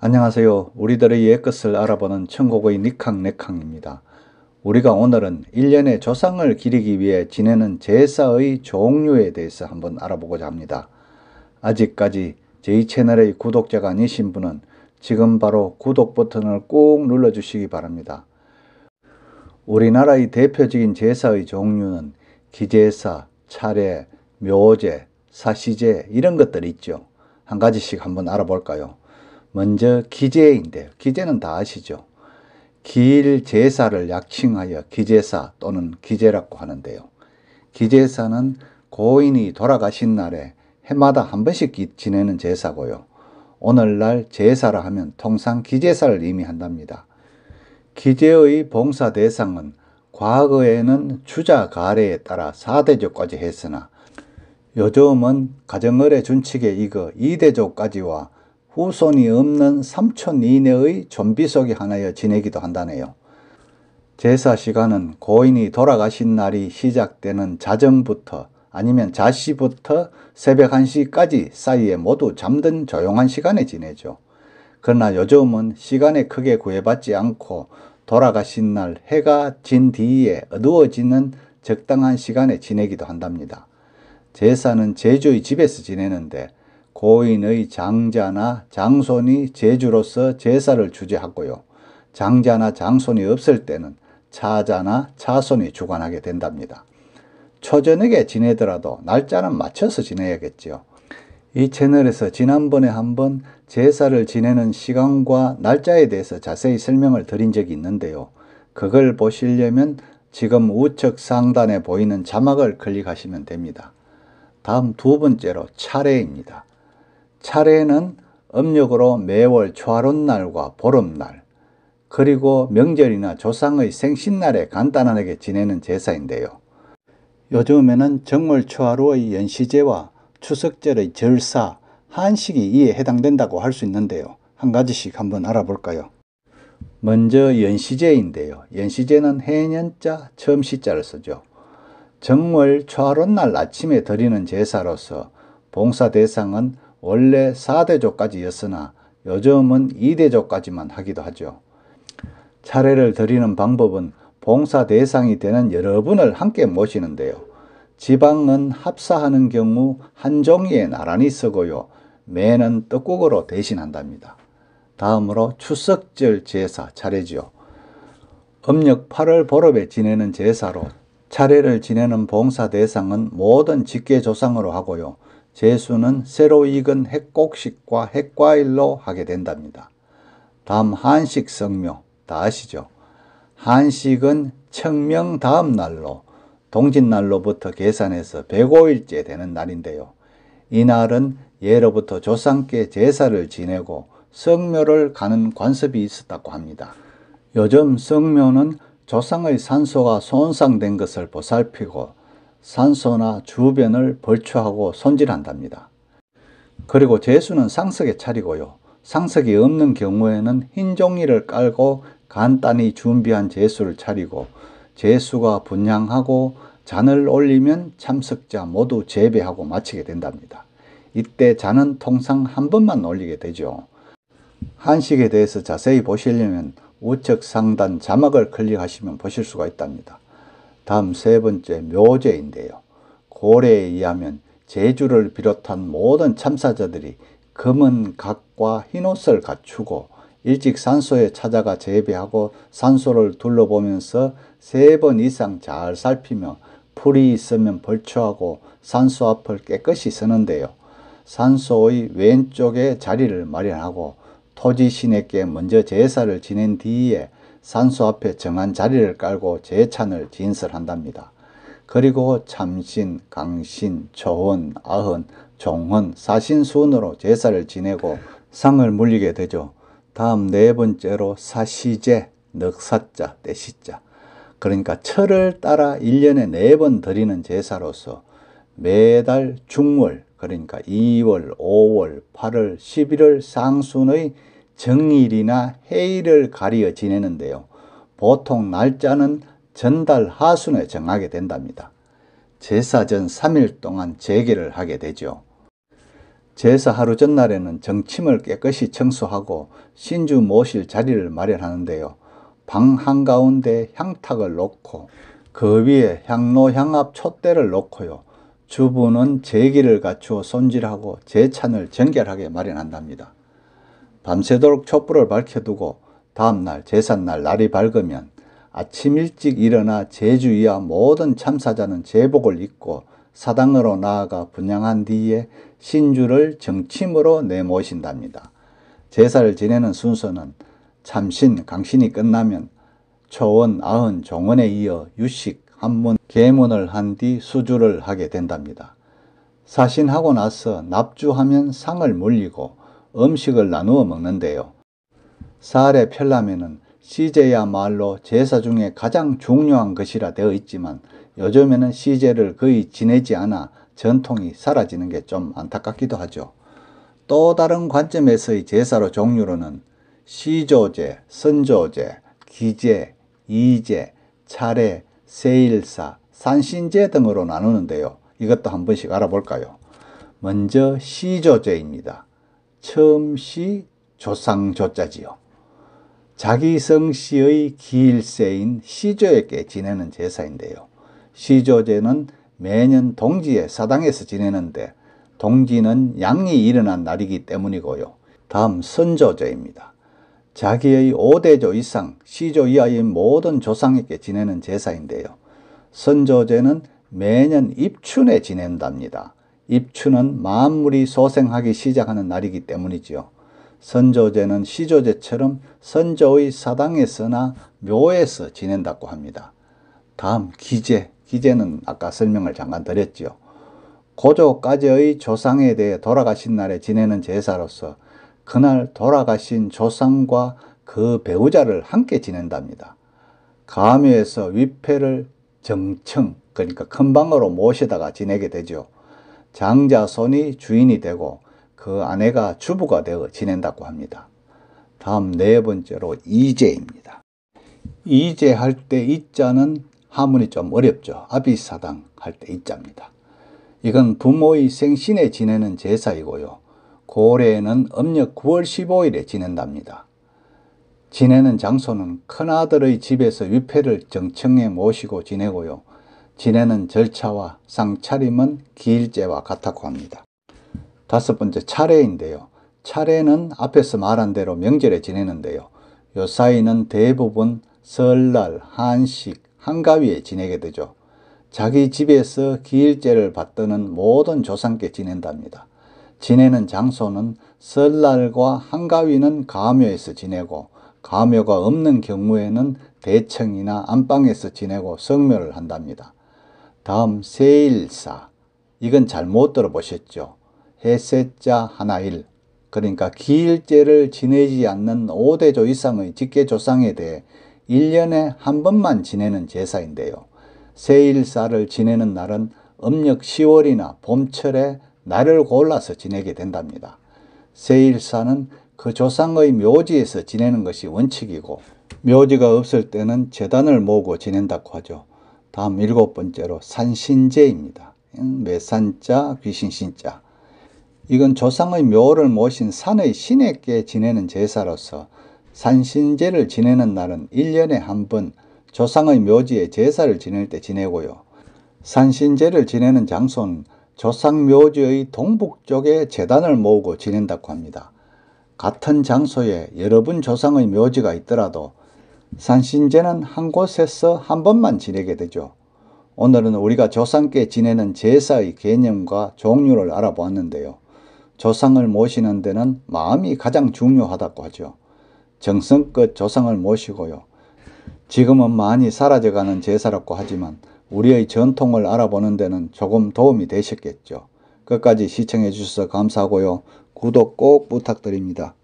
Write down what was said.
안녕하세요. 우리들의 옛것을 알아보는 천국의 니캉네캉입니다. 우리가 오늘은 1년의 조상을 기리기 위해 지내는 제사의 종류에 대해서 한번 알아보고자 합니다. 아직까지 제 채널의 구독자가 아니신 분은 지금 바로 구독 버튼을 꾹 눌러주시기 바랍니다. 우리나라의 대표적인 제사의 종류는 기제사, 차례, 묘제, 사시제 이런 것들 있죠. 한 가지씩 한번 알아볼까요? 먼저 기제인데요. 기제는 다 아시죠? 기일 제사를 약칭하여 기제사 또는 기제라고 하는데요. 기제사는 고인이 돌아가신 날에 해마다 한 번씩 지내는 제사고요. 오늘날 제사라 하면 통상 기제사를 의미한답니다. 기제의 봉사 대상은 과거에는 주자 가례에 따라 4대조까지 했으나 요즘은 가정거래 준칙에 이거 2대조까지와 후손이 없는 삼촌 이내의 좀비속이 하나여 지내기도 한다네요. 제사 시간은 고인이 돌아가신 날이 시작되는 자정부터 아니면 자시부터 새벽 1시까지 사이에 모두 잠든 조용한 시간에 지내죠. 그러나 요즘은 시간에 크게 구애받지 않고 돌아가신 날 해가 진 뒤에 어두워지는 적당한 시간에 지내기도 한답니다. 제사는 제주의 집에서 지내는데 고인의 장자나 장손이 제주로서 제사를 주재하고요. 장자나 장손이 없을 때는 차자나 차손이 주관하게 된답니다. 초저녁에 지내더라도 날짜는 맞춰서 지내야겠지요. 이 채널에서 지난번에 한번 제사를 지내는 시간과 날짜에 대해서 자세히 설명을 드린 적이 있는데요. 그걸 보시려면 지금 우측 상단에 보이는 자막을 클릭하시면 됩니다. 다음 두 번째로 차례입니다. 차례는 음력으로 매월 초하룻날과 보름날, 그리고 명절이나 조상의 생신날에 간단하게 지내는 제사인데요. 요즘에는 정월초하루의 연시제와 추석절의 절사, 한식이 이에 해당된다고 할 수 있는데요. 한 가지씩 한번 알아볼까요? 먼저 연시제인데요. 연시제는 해년자, 처음시자를 쓰죠. 정월 초하룻날 아침에 드리는 제사로서 봉사 대상은 원래 4대조까지였으나 요즘은 2대조까지만 하기도 하죠. 차례를 드리는 방법은 봉사 대상이 되는 여러분을 함께 모시는데요. 지방은 합사하는 경우 한 종이에 나란히 쓰고요. 매는 떡국으로 대신한답니다. 다음으로 추석절 제사 차례지요. 음력 8월 보름에 지내는 제사로 차례를 지내는 봉사 대상은 모든 직계 조상으로 하고요. 제수는 새로 익은 핵곡식과 핵과일로 하게 된답니다. 다음 한식 성묘 다 아시죠? 한식은 청명 다음 날로 동짓날로부터 계산해서 105일째 되는 날인데요. 이날은 예로부터 조상께 제사를 지내고 성묘를 가는 관습이 있었다고 합니다. 요즘 성묘는 조상의 산소가 손상된 것을 보살피고 산소나 주변을 벌초하고 손질한답니다. 그리고 제수는 상석에 차리고요. 상석이 없는 경우에는 흰 종이를 깔고 간단히 준비한 제수를 차리고 제수가 분양하고 잔을 올리면 참석자 모두 재배하고 마치게 된답니다. 이때 잔은 통상 한 번만 올리게 되죠. 한식에 대해서 자세히 보시려면 우측 상단 자막을 클릭하시면 보실 수가 있답니다. 다음 세 번째 묘제인데요. 고래에 의하면 제주를 비롯한 모든 참사자들이 검은 각과 흰 옷을 갖추고 일찍 산소에 찾아가 재배하고 산소를 둘러보면서 세 번 이상 잘 살피며 풀이 있으면 벌초하고 산소 앞을 깨끗이 쓰는데요. 산소의 왼쪽에 자리를 마련하고 토지신에게 먼저 제사를 지낸 뒤에 산소 앞에 정한 자리를 깔고 제찬을 진설한답니다. 그리고 참신, 강신, 초원, 아흔, 종헌, 사신 순으로 제사를 지내고 상을 물리게 되죠. 다음 네 번째로 사시제, 넉사자, 때시자. 그러니까 철을 따라 1년에 네 번 드리는 제사로서 매달 중월, 그러니까 2월, 5월, 8월, 11월 상순의 정일이나 해일을 가리어 지내는데요. 보통 날짜는 전달 하순에 정하게 된답니다. 제사 전 3일 동안 재개를 하게 되죠. 제사 하루 전날에는 정침을 깨끗이 청소하고 신주 모실 자리를 마련하는데요. 방 한가운데 향탁을 놓고 그 위에 향로 향압 촛대를 놓고요. 주부는 제기를 갖추어 손질하고 제찬을 정결하게 마련한답니다. 밤새도록 촛불을 밝혀두고 다음날 제삿날 날이 밝으면 아침 일찍 일어나 제주이와 모든 참사자는 제복을 입고 사당으로 나아가 분양한 뒤에 신주를 정침으로 내모신답니다. 제사를 지내는 순서는 참신, 강신이 끝나면 초원, 아흔, 종원에 이어 유식, 한문, 계문을 한 뒤 수주를 하게 된답니다. 사신하고 나서 납주하면 상을 물리고 음식을 나누어 먹는데요. 사할의 라면은 시제야말로 제사 중에 가장 중요한 것이라 되어 있지만 요즘에는 시제를 거의 지내지 않아 전통이 사라지는 게 좀 안타깝기도 하죠. 또 다른 관점에서의 제사로 종류로는 시조제, 선조제, 기제, 이제, 차례, 세일사, 산신제 등으로 나누는데요. 이것도 한 번씩 알아볼까요? 먼저 시조제입니다. 처음 시 조상 조자지요. 자기 성씨의 기일세인 시조에게 지내는 제사인데요. 시조제는 매년 동지에 사당에서 지내는데 동지는 양이 일어난 날이기 때문이고요. 다음 선조제입니다. 자기의 5대조 이상 시조 이하의 모든 조상에게 지내는 제사인데요. 선조제는 매년 입춘에 지낸답니다. 입춘은 만물이 소생하기 시작하는 날이기 때문이지요. 선조제는 시조제처럼 선조의 사당에서나 묘에서 지낸다고 합니다. 다음 기제 기재는 아까 설명을 잠깐 드렸지요. 고조까지의 조상에 대해 돌아가신 날에 지내는 제사로서 그날 돌아가신 조상과 그 배우자를 함께 지낸답니다. 가묘에서 위패를 정청, 그러니까 큰 방으로 모시다가 지내게 되죠. 장자손이 주인이 되고 그 아내가 주부가 되어 지낸다고 합니다. 다음 네 번째로 이제입니다. 이제할 때 이자는 하문이 좀 어렵죠. 아비사당 할때 이자입니다. 이건 부모의 생신에 지내는 제사이고요. 고래에는 음력 9월 15일에 지낸답니다. 지내는 장소는 큰아들의 집에서 위패를 정청에 모시고 지내고요. 지내는 절차와 상차림은 기일제와 같다고 합니다. 다섯 번째 차례인데요. 차례는 앞에서 말한 대로 명절에 지내는데요. 요 사이는 대부분 설날, 한식, 한가위에 지내게 되죠. 자기 집에서 기일제를 받드는 모든 조상께 지낸답니다. 지내는 장소는 설날과 한가위는 가묘에서 지내고 가묘가 없는 경우에는 대청이나 안방에서 지내고 성묘를 한답니다. 다음 세일사 이건 잘 못 들어보셨죠? 해세자 하나일 그러니까 기일제를 지내지 않는 5대조 이상의 직계조상에 대해 1년에 한 번만 지내는 제사인데요. 세일사를 지내는 날은 음력 10월이나 봄철에 날을 골라서 지내게 된답니다. 세일사는 그 조상의 묘지에서 지내는 것이 원칙이고 묘지가 없을 때는 재단을 모으고 지낸다고 하죠. 다음 일곱 번째로 산신제입니다. 음, 매산자, 귀신신자. 이건 조상의 묘를 모신 산의 신에게 지내는 제사로서 산신제를 지내는 날은 1년에 한 번 조상의 묘지에 제사를 지낼 때 지내고요. 산신제를 지내는 장소는 조상 묘지의 동북쪽에 재단을 모으고 지낸다고 합니다. 같은 장소에 여러 분 조상의 묘지가 있더라도 산신제는 한 곳에서 한 번만 지내게 되죠. 오늘은 우리가 조상께 지내는 제사의 개념과 종류를 알아보았는데요. 조상을 모시는 데는 마음이 가장 중요하다고 하죠. 정성껏 조상을 모시고요. 지금은 많이 사라져가는 제사라고 하지만 우리의 전통을 알아보는 데는 조금 도움이 되셨겠죠. 끝까지 시청해 주셔서 감사하고요. 구독 꼭 부탁드립니다.